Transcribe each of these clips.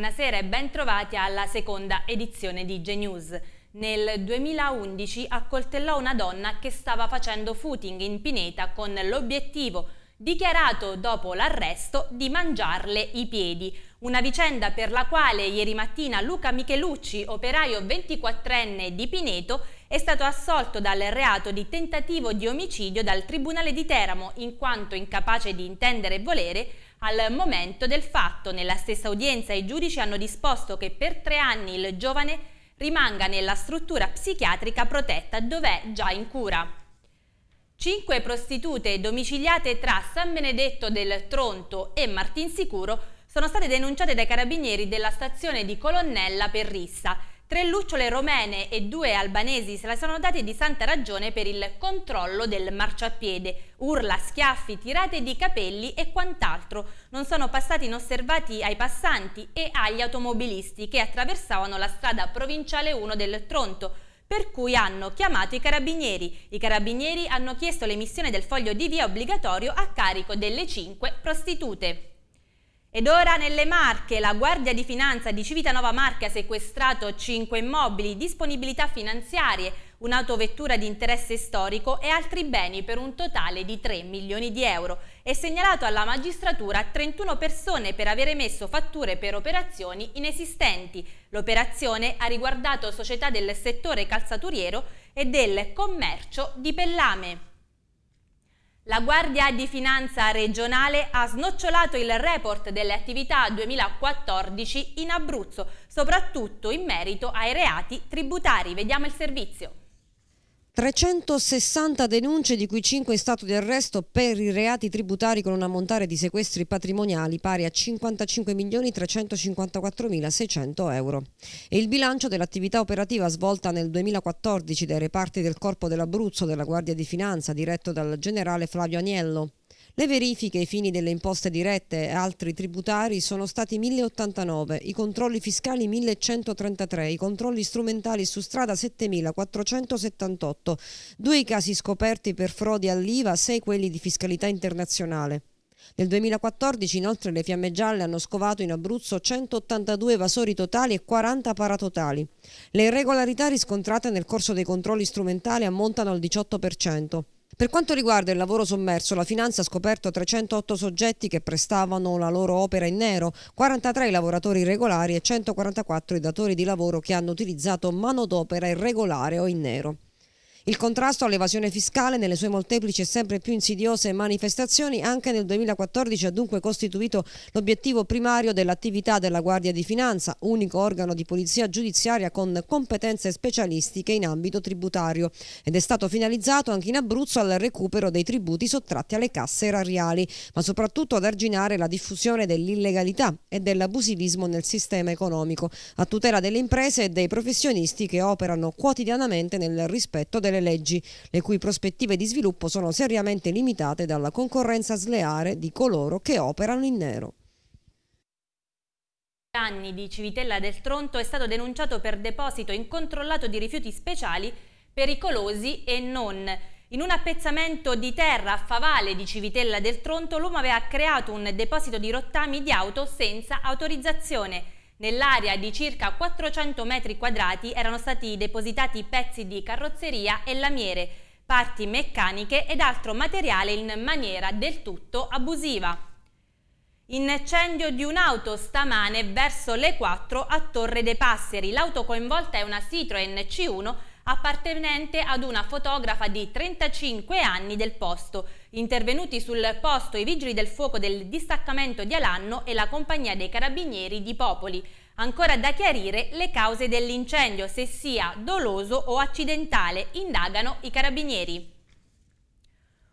Buonasera e ben trovati alla seconda edizione di g Nel 2011 accoltellò una donna che stava facendo footing in pineta con l'obiettivo, dichiarato dopo l'arresto, di mangiarle i piedi. Una vicenda per la quale ieri mattina Luca Michelucci, operaio 24enne di Pineto, è stato assolto dal reato di tentativo di omicidio dal Tribunale di Teramo in quanto incapace di intendere e volere al momento del fatto, nella stessa udienza, i giudici hanno disposto che per tre anni il giovane rimanga nella struttura psichiatrica protetta dov'è già in cura. Cinque prostitute domiciliate tra San Benedetto del Tronto e Martinsicuro sono state denunciate dai carabinieri della stazione di Colonnella per rissa Tre lucciole romene e due albanesi se la sono date di santa ragione per il controllo del marciapiede. Urla, schiaffi, tirate di capelli e quant'altro non sono passati inosservati ai passanti e agli automobilisti che attraversavano la strada provinciale 1 del Tronto per cui hanno chiamato i carabinieri. I carabinieri hanno chiesto l'emissione del foglio di via obbligatorio a carico delle cinque prostitute. Ed ora nelle Marche, la Guardia di Finanza di Civitanova Marche ha sequestrato 5 immobili, disponibilità finanziarie, un'autovettura di interesse storico e altri beni per un totale di 3 milioni di euro e segnalato alla magistratura 31 persone per aver emesso fatture per operazioni inesistenti. L'operazione ha riguardato società del settore calzaturiero e del commercio di pellame. La Guardia di Finanza regionale ha snocciolato il report delle attività 2014 in Abruzzo, soprattutto in merito ai reati tributari. Vediamo il servizio. 360 denunce, di cui 5 in stato di arresto per i reati tributari con un ammontare di sequestri patrimoniali pari a 55.354.600 euro. E il bilancio dell'attività operativa svolta nel 2014 dai reparti del Corpo dell'Abruzzo della Guardia di Finanza, diretto dal generale Flavio Agnello. Le verifiche ai fini delle imposte dirette e altri tributari sono stati 1089, i controlli fiscali 1133, i controlli strumentali su strada 7478, due i casi scoperti per frodi all'IVA, sei quelli di fiscalità internazionale. Nel 2014 inoltre le fiamme gialle hanno scovato in Abruzzo 182 evasori totali e 40 paratotali. Le irregolarità riscontrate nel corso dei controlli strumentali ammontano al 18%. Per quanto riguarda il lavoro sommerso, la finanza ha scoperto 308 soggetti che prestavano la loro opera in nero, 43 i lavoratori regolari e 144 i datori di lavoro che hanno utilizzato manodopera irregolare o in nero. Il contrasto all'evasione fiscale nelle sue molteplici e sempre più insidiose manifestazioni anche nel 2014 ha dunque costituito l'obiettivo primario dell'attività della Guardia di Finanza, unico organo di polizia giudiziaria con competenze specialistiche in ambito tributario ed è stato finalizzato anche in Abruzzo al recupero dei tributi sottratti alle casse erariali, ma soprattutto ad arginare la diffusione dell'illegalità e dell'abusivismo nel sistema economico, a tutela delle imprese e dei professionisti che operano quotidianamente nel rispetto delle altre leggi, le cui prospettive di sviluppo sono seriamente limitate dalla concorrenza sleare di coloro che operano in nero anni di Civitella del Tronto è stato denunciato per deposito incontrollato di rifiuti speciali pericolosi e non. In un appezzamento di terra a favale di Civitella del Tronto l'uomo aveva creato un deposito di rottami di auto senza autorizzazione. Nell'area di circa 400 metri quadrati erano stati depositati pezzi di carrozzeria e lamiere, parti meccaniche ed altro materiale in maniera del tutto abusiva. Incendio di un'auto stamane verso le 4 a Torre dei Passeri. L'auto coinvolta è una Citroen C1 appartenente ad una fotografa di 35 anni del posto. Intervenuti sul posto i vigili del fuoco del distaccamento di Alanno e la compagnia dei carabinieri di Popoli. Ancora da chiarire le cause dell'incendio, se sia doloso o accidentale, indagano i carabinieri.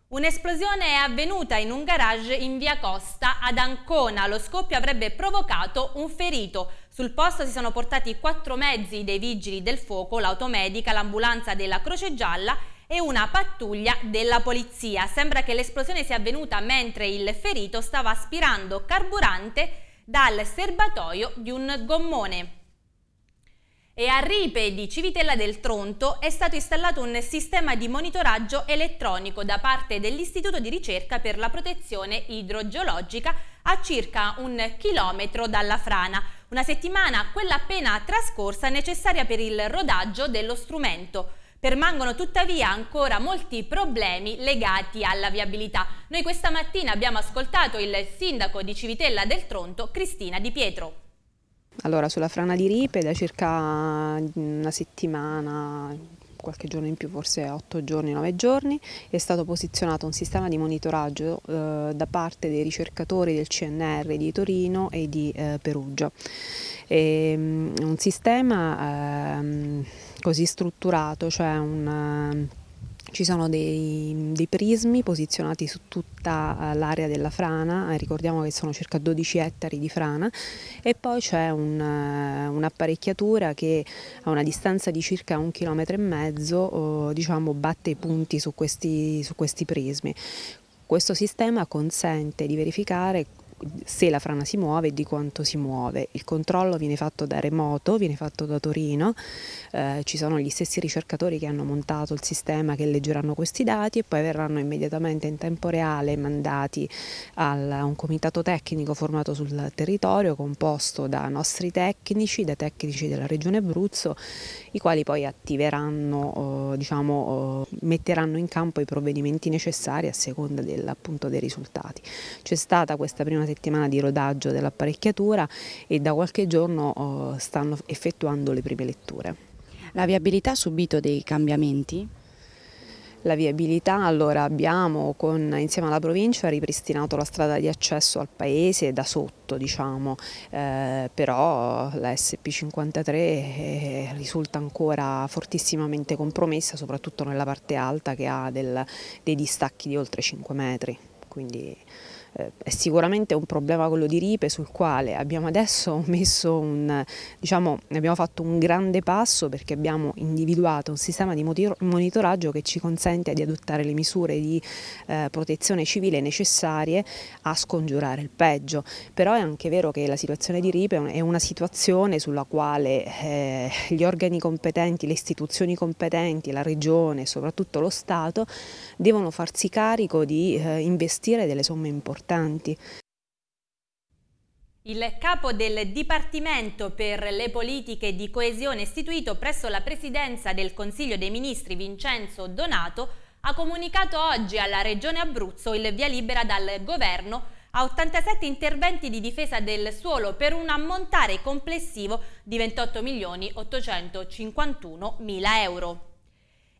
Un'esplosione è avvenuta in un garage in via Costa ad Ancona. Lo scoppio avrebbe provocato un ferito. Sul posto si sono portati quattro mezzi dei vigili del fuoco, l'automedica, l'ambulanza della Croce Gialla e una pattuglia della polizia. Sembra che l'esplosione sia avvenuta mentre il ferito stava aspirando carburante dal serbatoio di un gommone. E a Ripe di Civitella del Tronto è stato installato un sistema di monitoraggio elettronico da parte dell'Istituto di ricerca per la protezione idrogeologica a circa un chilometro dalla frana, una settimana, quella appena trascorsa, necessaria per il rodaggio dello strumento. Permangono tuttavia ancora molti problemi legati alla viabilità. Noi questa mattina abbiamo ascoltato il sindaco di Civitella del Tronto, Cristina Di Pietro. Allora, sulla frana di Ripe da circa mm, una settimana, qualche giorno in più, forse otto giorni, nove giorni, è stato posizionato un sistema di monitoraggio eh, da parte dei ricercatori del CNR di Torino e di eh, Perugia. È ehm, un sistema eh, così strutturato, cioè un... Uh, ci sono dei, dei, prismi posizionati su tutta eh, l'area della frana, eh, ricordiamo che sono circa 12 ettari di frana e poi c'è un, eh, un'apparecchiatura che a una distanza di circa un chilometro e mezzo oh, diciamo, batte i punti su questi, su questi prismi. Questo sistema consente di verificare se la frana si muove e di quanto si muove. Il controllo viene fatto da remoto, viene fatto da Torino, eh, ci sono gli stessi ricercatori che hanno montato il sistema che leggeranno questi dati e poi verranno immediatamente in tempo reale mandati al, a un comitato tecnico formato sul territorio composto da nostri tecnici, da tecnici della regione Abruzzo, i quali poi attiveranno, eh, diciamo, eh, metteranno in campo i provvedimenti necessari a seconda del, appunto, dei risultati. C'è stata questa prima settimana di rodaggio dell'apparecchiatura e da qualche giorno oh, stanno effettuando le prime letture. La viabilità ha subito dei cambiamenti? La viabilità, allora abbiamo con, insieme alla provincia ripristinato la strada di accesso al paese da sotto, diciamo, eh, però la SP53 eh, risulta ancora fortissimamente compromessa, soprattutto nella parte alta che ha del, dei distacchi di oltre 5 metri. Quindi eh, è sicuramente un problema quello di Ripe sul quale abbiamo adesso messo un, diciamo, abbiamo fatto un grande passo perché abbiamo individuato un sistema di monitoraggio che ci consente di adottare le misure di eh, protezione civile necessarie a scongiurare il peggio, però è anche vero che la situazione di Ripe è una situazione sulla quale eh, gli organi competenti, le istituzioni competenti, la regione, e soprattutto lo Stato, devono farsi carico di eh, investire delle somme importanti importanti. Il capo del Dipartimento per le politiche di coesione istituito presso la Presidenza del Consiglio dei Ministri Vincenzo Donato ha comunicato oggi alla Regione Abruzzo il via libera dal Governo a 87 interventi di difesa del suolo per un ammontare complessivo di 28 milioni 851 mila euro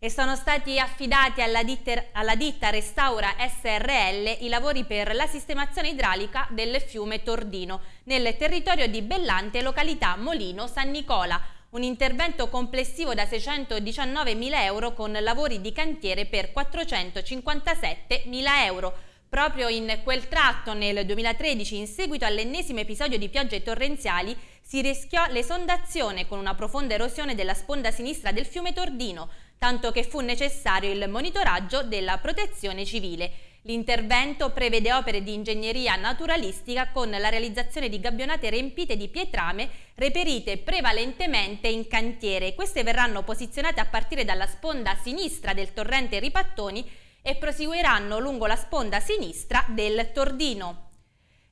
e sono stati affidati alla, ditter, alla ditta Restaura SRL i lavori per la sistemazione idraulica del fiume Tordino nel territorio di Bellante, località Molino San Nicola, un intervento complessivo da 619.000 euro con lavori di cantiere per 457.000 euro. Proprio in quel tratto nel 2013, in seguito all'ennesimo episodio di piogge torrenziali, si rischiò l'esondazione con una profonda erosione della sponda sinistra del fiume Tordino, tanto che fu necessario il monitoraggio della protezione civile. L'intervento prevede opere di ingegneria naturalistica con la realizzazione di gabbionate riempite di pietrame reperite prevalentemente in cantiere. Queste verranno posizionate a partire dalla sponda sinistra del torrente Ripattoni e proseguiranno lungo la sponda sinistra del Tordino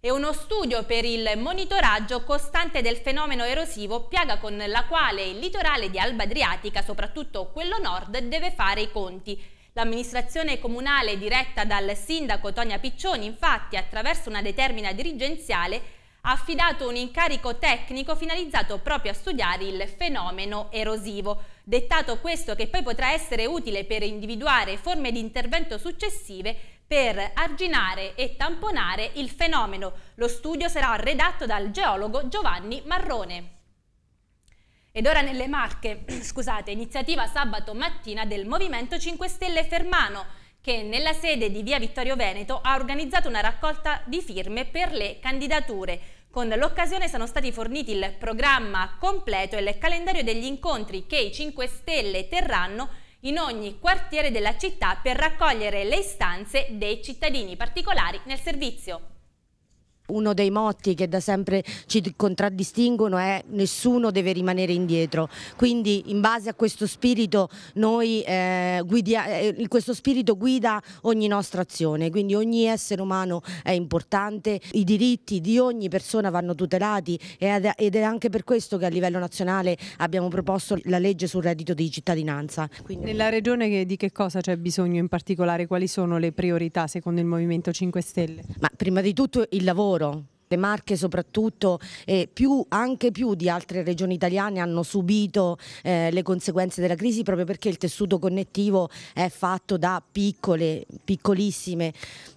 e uno studio per il monitoraggio costante del fenomeno erosivo, piaga con la quale il litorale di Alba Adriatica, soprattutto quello nord, deve fare i conti. L'amministrazione comunale diretta dal sindaco Tonia Piccioni, infatti, attraverso una determina dirigenziale, ha affidato un incarico tecnico finalizzato proprio a studiare il fenomeno erosivo, dettato questo che poi potrà essere utile per individuare forme di intervento successive per arginare e tamponare il fenomeno. Lo studio sarà redatto dal geologo Giovanni Marrone. Ed ora nelle Marche, scusate, iniziativa sabato mattina del Movimento 5 Stelle Fermano, che nella sede di Via Vittorio Veneto ha organizzato una raccolta di firme per le candidature. Con l'occasione sono stati forniti il programma completo e il calendario degli incontri che i 5 Stelle terranno in ogni quartiere della città per raccogliere le istanze dei cittadini particolari nel servizio uno dei motti che da sempre ci contraddistinguono è nessuno deve rimanere indietro, quindi in base a questo spirito noi eh, guidia, eh, questo spirito guida ogni nostra azione, quindi ogni essere umano è importante, i diritti di ogni persona vanno tutelati ed è anche per questo che a livello nazionale abbiamo proposto la legge sul reddito di cittadinanza. Quindi... Nella regione di che cosa c'è bisogno in particolare? Quali sono le priorità secondo il Movimento 5 Stelle? Ma prima di tutto il lavoro lavoro. Le Marche soprattutto, eh, più, anche più di altre regioni italiane, hanno subito eh, le conseguenze della crisi proprio perché il tessuto connettivo è fatto da piccole, piccolissime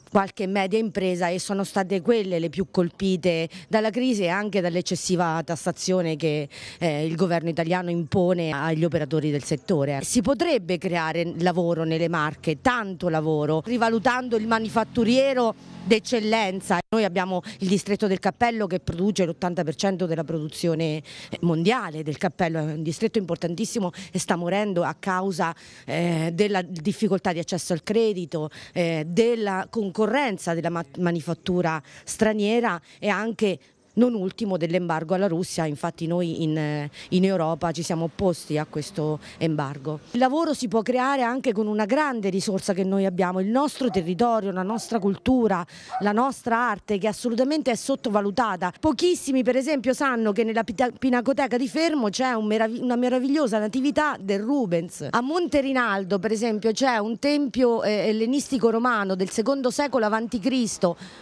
qualche media impresa e sono state quelle le più colpite dalla crisi e anche dall'eccessiva tassazione che eh, il governo italiano impone agli operatori del settore. Si potrebbe creare lavoro nelle marche, tanto lavoro, rivalutando il manifatturiero d'eccellenza. Noi abbiamo il distretto del cappello che produce l'80% della produzione mondiale del cappello, è un distretto importantissimo e sta morendo a causa eh, della difficoltà di accesso al credito, eh, della concorrenza concorrenza della ma- manifattura straniera e anche non ultimo dell'embargo alla Russia, infatti noi in, eh, in Europa ci siamo opposti a questo embargo. Il lavoro si può creare anche con una grande risorsa che noi abbiamo, il nostro territorio, la nostra cultura, la nostra arte che assolutamente è sottovalutata. Pochissimi per esempio sanno che nella Pinacoteca di Fermo c'è un meravig una meravigliosa natività del Rubens. A Monte Rinaldo per esempio c'è un tempio eh, ellenistico romano del secondo secolo a.C.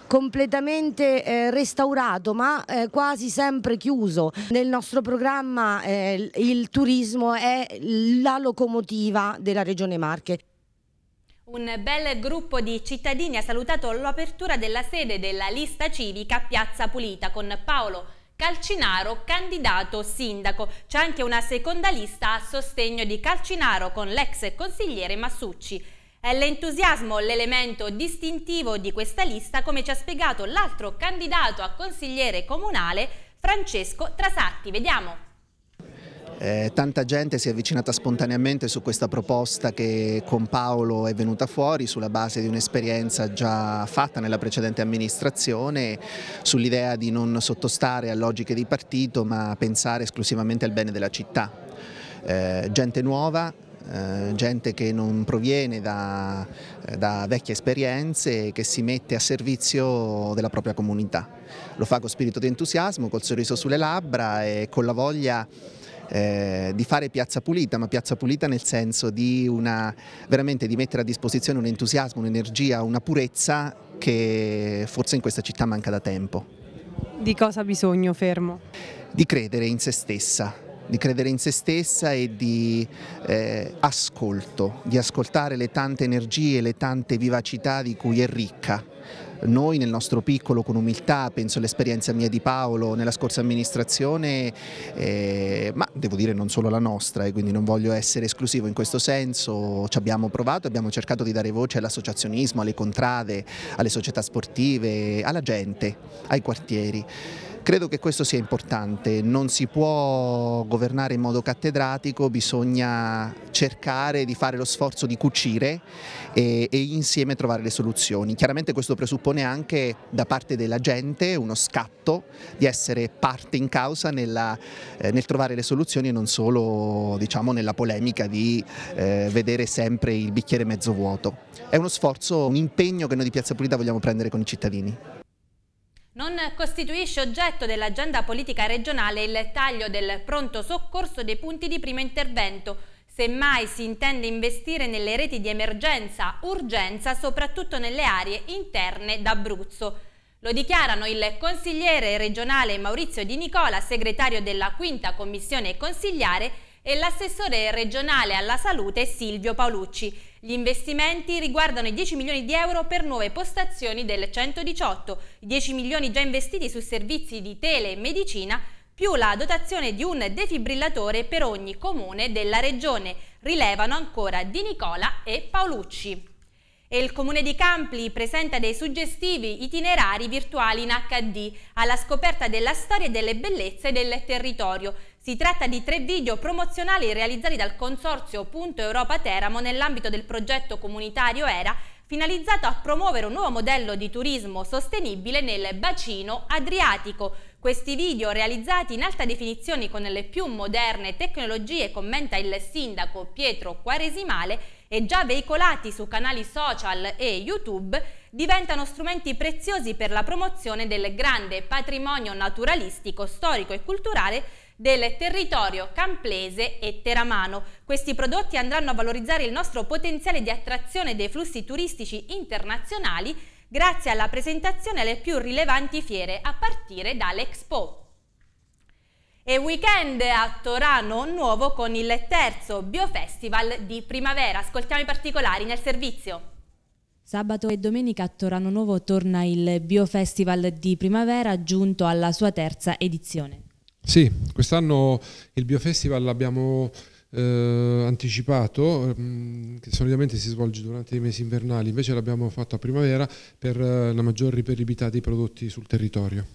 completamente eh, restaurato ma eh, quasi sempre chiuso. Nel nostro programma eh, il turismo è la locomotiva della Regione Marche. Un bel gruppo di cittadini ha salutato l'apertura della sede della lista civica Piazza Pulita con Paolo Calcinaro, candidato sindaco. C'è anche una seconda lista a sostegno di Calcinaro con l'ex consigliere Massucci. È l'entusiasmo l'elemento distintivo di questa lista, come ci ha spiegato l'altro candidato a consigliere comunale, Francesco Trasatti. Vediamo. Eh, tanta gente si è avvicinata spontaneamente su questa proposta che con Paolo è venuta fuori sulla base di un'esperienza già fatta nella precedente amministrazione, sull'idea di non sottostare a logiche di partito ma pensare esclusivamente al bene della città. Eh, gente nuova, eh, gente che non proviene da, da vecchie esperienze e che si mette a servizio della propria comunità. Lo fa con spirito di entusiasmo, col sorriso sulle labbra e con la voglia eh, di fare piazza pulita, ma piazza pulita nel senso di, una, di mettere a disposizione un entusiasmo, un'energia, una purezza che forse in questa città manca da tempo. Di cosa ha bisogno Fermo? Di credere in se stessa, di credere in se stessa e di eh, ascolto, di ascoltare le tante energie, le tante vivacità di cui è ricca. Noi nel nostro piccolo con umiltà, penso all'esperienza mia di Paolo nella scorsa amministrazione, eh, ma devo dire non solo la nostra e eh, quindi non voglio essere esclusivo in questo senso, ci abbiamo provato, abbiamo cercato di dare voce all'associazionismo, alle contrade, alle società sportive, alla gente, ai quartieri. Credo che questo sia importante, non si può governare in modo cattedratico, bisogna cercare di fare lo sforzo di cucire e, e insieme trovare le soluzioni. Chiaramente questo presuppone anche da parte della gente uno scatto di essere parte in causa nella, eh, nel trovare le soluzioni e non solo diciamo, nella polemica di eh, vedere sempre il bicchiere mezzo vuoto. È uno sforzo, un impegno che noi di Piazza Pulita vogliamo prendere con i cittadini. Non costituisce oggetto dell'agenda politica regionale il taglio del pronto soccorso dei punti di primo intervento, semmai si intende investire nelle reti di emergenza-urgenza, soprattutto nelle aree interne d'Abruzzo. Lo dichiarano il consigliere regionale Maurizio Di Nicola, segretario della quinta commissione consigliare, e l'assessore regionale alla salute Silvio Paolucci. Gli investimenti riguardano i 10 milioni di euro per nuove postazioni del 118, 10 milioni già investiti su servizi di telemedicina, più la dotazione di un defibrillatore per ogni comune della regione, rilevano ancora Di Nicola e Paolucci. E il comune di Campli presenta dei suggestivi itinerari virtuali in HD alla scoperta della storia e delle bellezze del territorio. Si tratta di tre video promozionali realizzati dal consorzio Punto Europa Teramo nell'ambito del progetto comunitario ERA finalizzato a promuovere un nuovo modello di turismo sostenibile nel bacino adriatico. Questi video realizzati in alta definizione con le più moderne tecnologie, commenta il sindaco Pietro Quaresimale, e già veicolati su canali social e YouTube, diventano strumenti preziosi per la promozione del grande patrimonio naturalistico, storico e culturale del territorio camplese e teramano. Questi prodotti andranno a valorizzare il nostro potenziale di attrazione dei flussi turistici internazionali grazie alla presentazione alle più rilevanti fiere a partire dall'Expo. E weekend a Torano Nuovo con il terzo Biofestival di primavera. Ascoltiamo i particolari nel servizio. Sabato e domenica a Torano Nuovo torna il Biofestival di primavera giunto alla sua terza edizione. Sì, quest'anno il Biofestival l'abbiamo eh, anticipato, mm, che solitamente si svolge durante i mesi invernali, invece l'abbiamo fatto a primavera per eh, la maggior riperibilità dei prodotti sul territorio.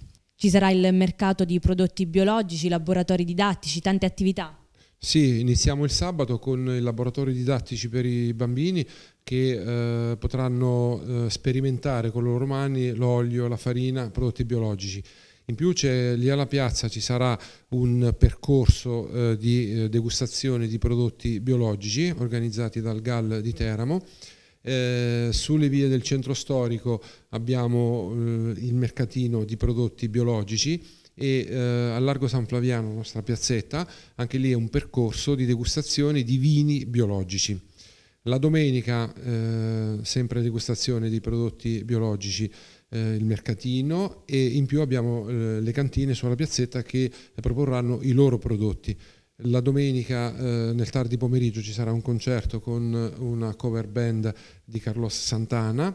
Ci sarà il mercato di prodotti biologici, laboratori didattici, tante attività. Sì, iniziamo il sabato con i laboratori didattici per i bambini che eh, potranno eh, sperimentare con le loro mani l'olio, la farina, prodotti biologici. In più lì alla piazza ci sarà un percorso eh, di eh, degustazione di prodotti biologici organizzati dal GAL di Teramo eh, sulle vie del centro storico abbiamo eh, il mercatino di prodotti biologici e eh, a Largo San Flaviano, nostra piazzetta, anche lì è un percorso di degustazione di vini biologici. La domenica eh, sempre degustazione di prodotti biologici, eh, il mercatino e in più abbiamo eh, le cantine sulla piazzetta che proporranno i loro prodotti. La domenica eh, nel tardi pomeriggio ci sarà un concerto con una cover band di Carlos Santana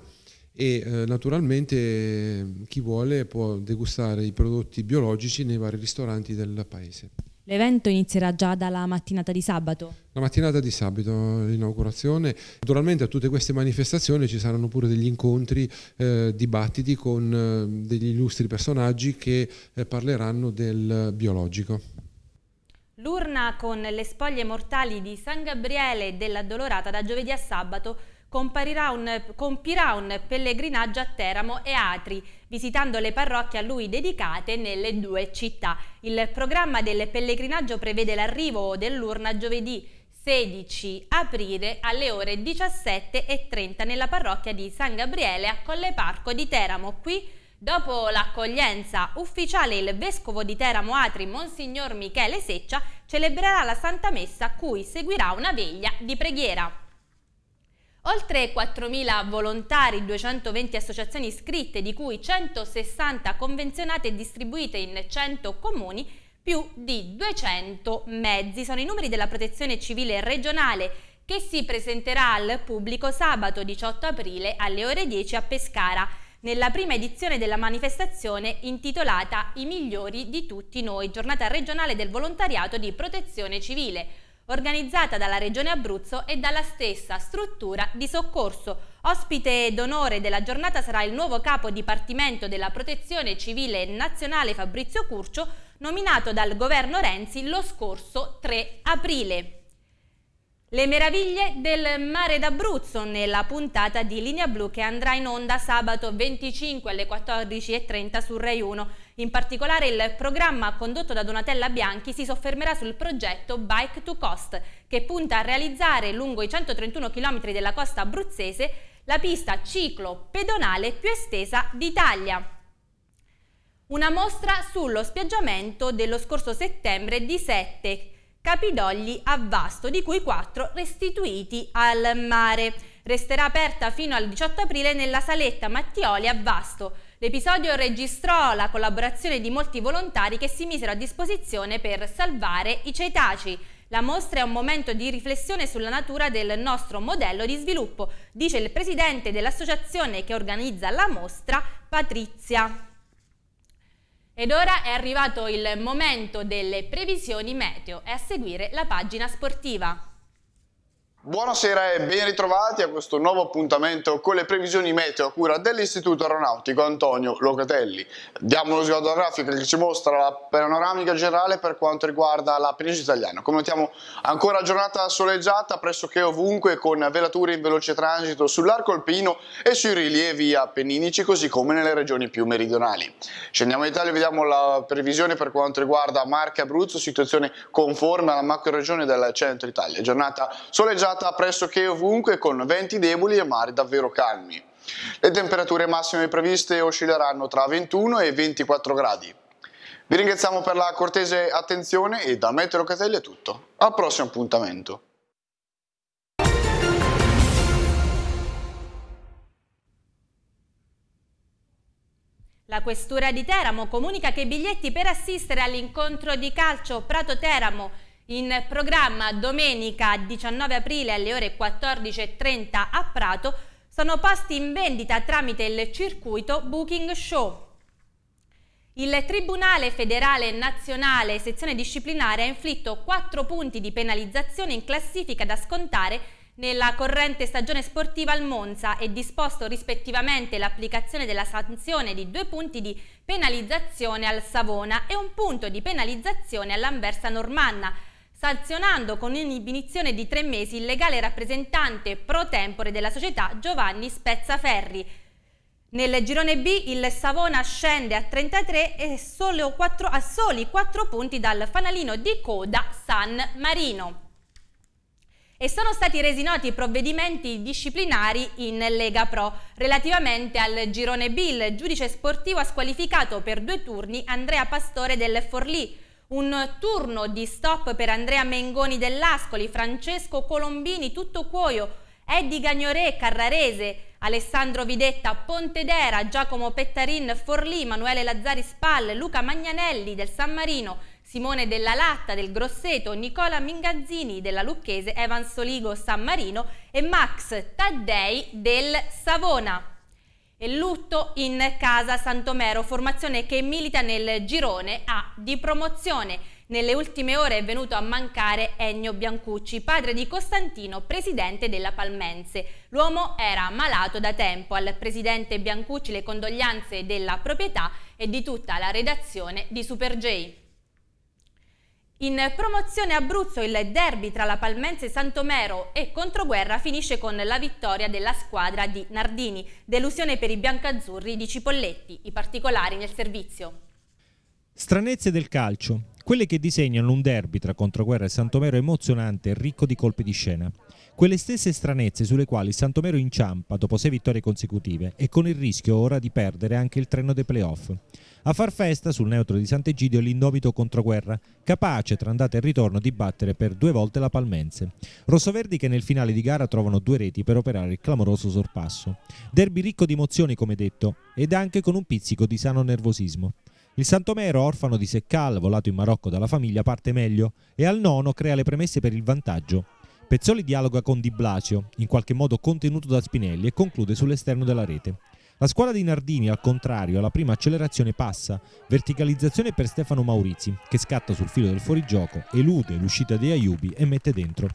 e eh, naturalmente chi vuole può degustare i prodotti biologici nei vari ristoranti del paese. L'evento inizierà già dalla mattinata di sabato? La mattinata di sabato, l'inaugurazione. Naturalmente a tutte queste manifestazioni ci saranno pure degli incontri, eh, dibattiti con eh, degli illustri personaggi che eh, parleranno del biologico. L'urna con le spoglie mortali di San Gabriele e della Dolorata da giovedì a sabato un, compirà un pellegrinaggio a Teramo e Atri, visitando le parrocchie a lui dedicate nelle due città. Il programma del pellegrinaggio prevede l'arrivo dell'urna giovedì 16 aprile alle ore 17.30 nella parrocchia di San Gabriele a Colle Parco di Teramo. Qui Dopo l'accoglienza ufficiale il Vescovo di Teramo Atri, Monsignor Michele Seccia, celebrerà la Santa Messa a cui seguirà una veglia di preghiera. Oltre 4.000 volontari, 220 associazioni iscritte, di cui 160 convenzionate e distribuite in 100 comuni, più di 200 mezzi. Sono i numeri della protezione civile regionale che si presenterà al pubblico sabato 18 aprile alle ore 10 a Pescara nella prima edizione della manifestazione intitolata I migliori di tutti noi, giornata regionale del volontariato di protezione civile, organizzata dalla Regione Abruzzo e dalla stessa struttura di soccorso. Ospite d'onore della giornata sarà il nuovo capo dipartimento della Protezione Civile Nazionale Fabrizio Curcio, nominato dal governo Renzi lo scorso 3 aprile. Le meraviglie del mare d'Abruzzo nella puntata di Linea Blu che andrà in onda sabato 25 alle 14.30 su Rai 1. In particolare il programma condotto da Donatella Bianchi si soffermerà sul progetto Bike to Cost che punta a realizzare lungo i 131 km della costa abruzzese la pista ciclo pedonale più estesa d'Italia. Una mostra sullo spiaggiamento dello scorso settembre di 7 capidogli a Vasto, di cui 4 restituiti al mare. Resterà aperta fino al 18 aprile nella saletta Mattioli a Vasto. L'episodio registrò la collaborazione di molti volontari che si misero a disposizione per salvare i cetaci. La mostra è un momento di riflessione sulla natura del nostro modello di sviluppo, dice il presidente dell'associazione che organizza la mostra, Patrizia. Ed ora è arrivato il momento delle previsioni meteo, e a seguire la pagina sportiva. Buonasera e ben ritrovati a questo nuovo appuntamento con le previsioni meteo a cura dell'Istituto Aeronautico Antonio Locatelli. Diamo uno sguardo alla grafica che ci mostra la panoramica generale per quanto riguarda la penisola italiana. Come notiamo ancora giornata soleggiata pressoché ovunque con velature in veloce transito sull'arco alpino e sui rilievi appenninici così come nelle regioni più meridionali. Scendiamo in Italia e vediamo la previsione per quanto riguarda Marche Abruzzo, situazione conforme alla macro regione del centro Italia. Giornata soleggiata giornata pressoché ovunque con venti deboli e mari davvero calmi. Le temperature massime previste oscilleranno tra 21 e 24 gradi. Vi ringraziamo per la cortese attenzione e da Meteo Catelli è tutto. Al prossimo appuntamento. La questura di Teramo comunica che i biglietti per assistere all'incontro di calcio Prato Teramo in programma domenica 19 aprile alle ore 14.30 a Prato sono posti in vendita tramite il circuito Booking Show. Il Tribunale federale nazionale sezione disciplinare ha inflitto 4 punti di penalizzazione in classifica da scontare nella corrente stagione sportiva al Monza e disposto rispettivamente l'applicazione della sanzione di 2 punti di penalizzazione al Savona e un punto di penalizzazione all'Anversa Normanna sanzionando con un'inibizione di tre mesi il legale rappresentante pro tempore della società Giovanni Spezzaferri. Nel girone B il Savona scende a 33 e 4, a soli 4 punti dal fanalino di coda San Marino. E sono stati resi noti i provvedimenti disciplinari in Lega Pro. Relativamente al girone B, il giudice sportivo ha squalificato per due turni Andrea Pastore del Forlì, un turno di stop per Andrea Mengoni dell'Ascoli, Francesco Colombini, Tutto Cuoio, Eddie Gagnorè, Carrarese, Alessandro Videtta, Pontedera, Giacomo Pettarin, Forlì, Manuele Lazzari Spalle, Luca Magnanelli del San Marino, Simone Della Latta del Grosseto, Nicola Mingazzini della Lucchese, Evan Soligo San Marino e Max Taddei del Savona. E lutto in casa Santomero, formazione che milita nel girone A di promozione. Nelle ultime ore è venuto a mancare Ennio Biancucci, padre di Costantino, presidente della Palmense. L'uomo era malato da tempo. Al presidente Biancucci le condoglianze della proprietà e di tutta la redazione di Super J. In promozione Abruzzo il derby tra la Palmense Santomero e Controguerra finisce con la vittoria della squadra di Nardini. Delusione per i biancazzurri di Cipolletti. I particolari nel servizio. Stranezze del calcio. Quelle che disegnano un derby tra Controguerra e Santomero emozionante e ricco di colpi di scena. Quelle stesse stranezze sulle quali Santomero inciampa dopo sei vittorie consecutive e con il rischio ora di perdere anche il treno dei playoff. A far festa sul neutro di Sant'Egidio l'innovito Controguerra, capace tra andata e ritorno di battere per due volte la Palmense. Rossoverdi che nel finale di gara trovano due reti per operare il clamoroso sorpasso. Derby ricco di emozioni come detto ed anche con un pizzico di sano nervosismo. Il Santomero, orfano di Seccal, volato in Marocco dalla famiglia, parte meglio e al nono crea le premesse per il vantaggio. Pezzoli dialoga con Di Blasio, in qualche modo contenuto da Spinelli, e conclude sull'esterno della rete. La squadra di Nardini, al contrario, alla prima accelerazione passa, verticalizzazione per Stefano Maurizi, che scatta sul filo del fuorigioco, elude l'uscita di Aiubi e mette dentro.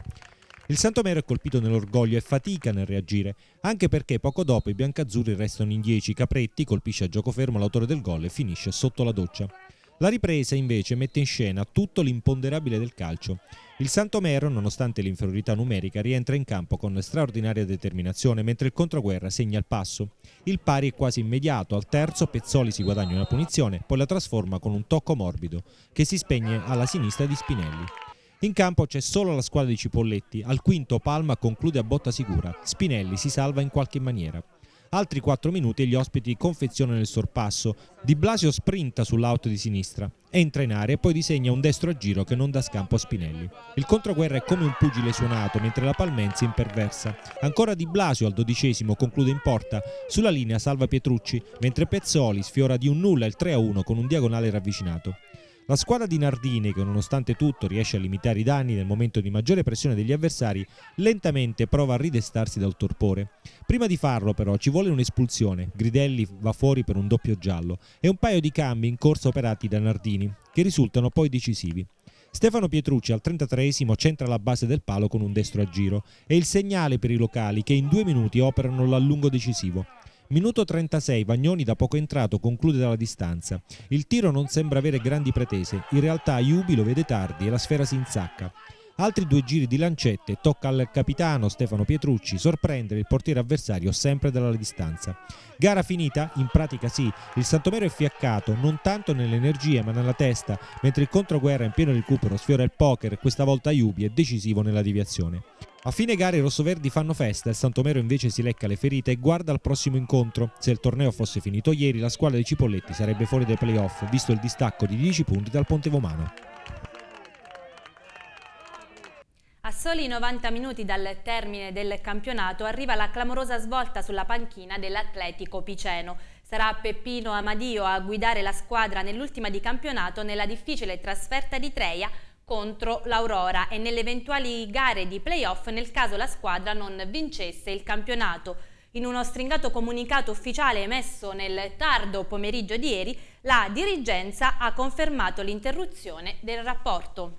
Il Santomero è colpito nell'orgoglio e fatica nel reagire, anche perché poco dopo i biancazzurri restano in 10, Capretti colpisce a gioco fermo l'autore del gol e finisce sotto la doccia. La ripresa invece mette in scena tutto l'imponderabile del calcio. Il Santomero, nonostante l'inferiorità numerica, rientra in campo con straordinaria determinazione, mentre il controguerra segna il passo. Il pari è quasi immediato, al terzo Pezzoli si guadagna una punizione, poi la trasforma con un tocco morbido, che si spegne alla sinistra di Spinelli. In campo c'è solo la squadra di Cipolletti, al quinto Palma conclude a botta sicura, Spinelli si salva in qualche maniera. Altri 4 minuti e gli ospiti confezionano il sorpasso. Di Blasio sprinta sull'auto di sinistra, entra in area e poi disegna un destro a giro che non dà scampo a Spinelli. Il controguerra è come un pugile suonato, mentre la Palmenzi imperversa. Ancora Di Blasio al dodicesimo conclude in porta, sulla linea salva Pietrucci, mentre Pezzoli sfiora di un nulla il 3-1 con un diagonale ravvicinato. La squadra di Nardini, che nonostante tutto riesce a limitare i danni nel momento di maggiore pressione degli avversari, lentamente prova a ridestarsi dal torpore. Prima di farlo però ci vuole un'espulsione, Gridelli va fuori per un doppio giallo e un paio di cambi in corsa operati da Nardini, che risultano poi decisivi. Stefano Pietrucci al 33esimo centra la base del palo con un destro a giro. e il segnale per i locali che in due minuti operano l'allungo decisivo. Minuto 36, Vagnoni da poco entrato conclude dalla distanza. Il tiro non sembra avere grandi pretese, in realtà Iubi lo vede tardi e la sfera si insacca. Altri due giri di lancette tocca al capitano Stefano Pietrucci sorprendere il portiere avversario sempre dalla distanza. Gara finita? In pratica sì, il Santomero è fiaccato non tanto nell'energia ma nella testa, mentre il controguerra in pieno recupero sfiora il poker, questa volta Iubi è decisivo nella deviazione. A fine gare i rossoverdi fanno festa, il Santomero invece si lecca le ferite e guarda al prossimo incontro. Se il torneo fosse finito ieri, la squadra dei Cipolletti sarebbe fuori dai playoff, visto il distacco di 10 punti dal Ponte Vomano. A soli 90 minuti dal termine del campionato arriva la clamorosa svolta sulla panchina dell'Atletico Piceno. Sarà Peppino Amadio a guidare la squadra nell'ultima di campionato nella difficile trasferta di Treia contro l'Aurora e nelle eventuali gare di playoff nel caso la squadra non vincesse il campionato. In uno stringato comunicato ufficiale emesso nel tardo pomeriggio di ieri, la dirigenza ha confermato l'interruzione del rapporto.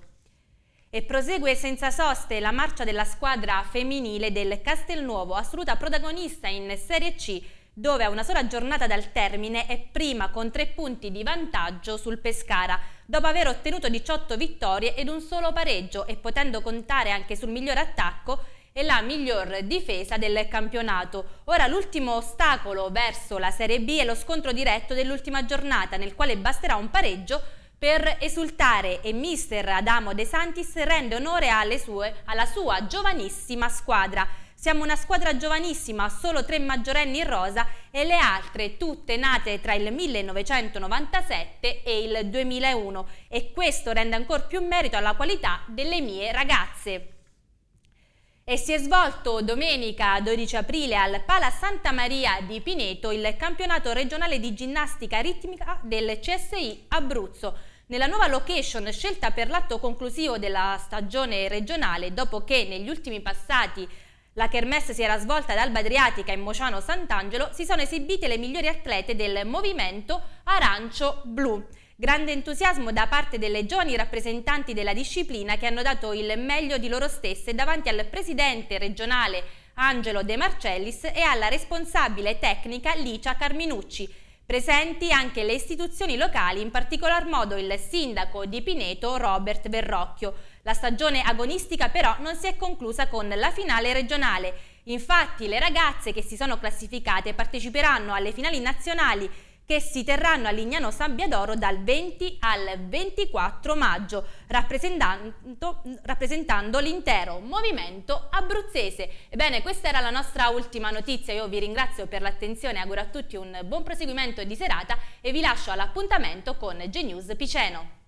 E prosegue senza soste la marcia della squadra femminile del Castelnuovo, assoluta protagonista in Serie C dove a una sola giornata dal termine è prima con tre punti di vantaggio sul Pescara, dopo aver ottenuto 18 vittorie ed un solo pareggio e potendo contare anche sul miglior attacco e la miglior difesa del campionato. Ora l'ultimo ostacolo verso la Serie B è lo scontro diretto dell'ultima giornata, nel quale basterà un pareggio per esultare e mister Adamo De Santis rende onore sue, alla sua giovanissima squadra. Siamo una squadra giovanissima, solo tre maggiorenni in rosa e le altre tutte nate tra il 1997 e il 2001 e questo rende ancora più merito alla qualità delle mie ragazze e si è svolto domenica 12 aprile al Pala Santa Maria di Pineto il campionato regionale di ginnastica ritmica del CSI Abruzzo. Nella nuova location scelta per l'atto conclusivo della stagione regionale, dopo che negli ultimi passati la kermesse si era svolta ad Alba Adriatica in Mociano Sant'Angelo, si sono esibite le migliori atlete del movimento arancio-blu. Grande entusiasmo da parte delle giovani rappresentanti della disciplina che hanno dato il meglio di loro stesse davanti al presidente regionale Angelo De Marcellis e alla responsabile tecnica Licia Carminucci Presenti anche le istituzioni locali, in particolar modo il sindaco di Pineto Robert Verrocchio. La stagione agonistica però non si è conclusa con la finale regionale. Infatti le ragazze che si sono classificate parteciperanno alle finali nazionali che si terranno a Lignano Sabbiadoro dal 20 al 24 maggio, rappresentando, rappresentando l'intero movimento abruzzese. Ebbene, questa era la nostra ultima notizia, io vi ringrazio per l'attenzione, auguro a tutti un buon proseguimento di serata e vi lascio all'appuntamento con G-News Piceno.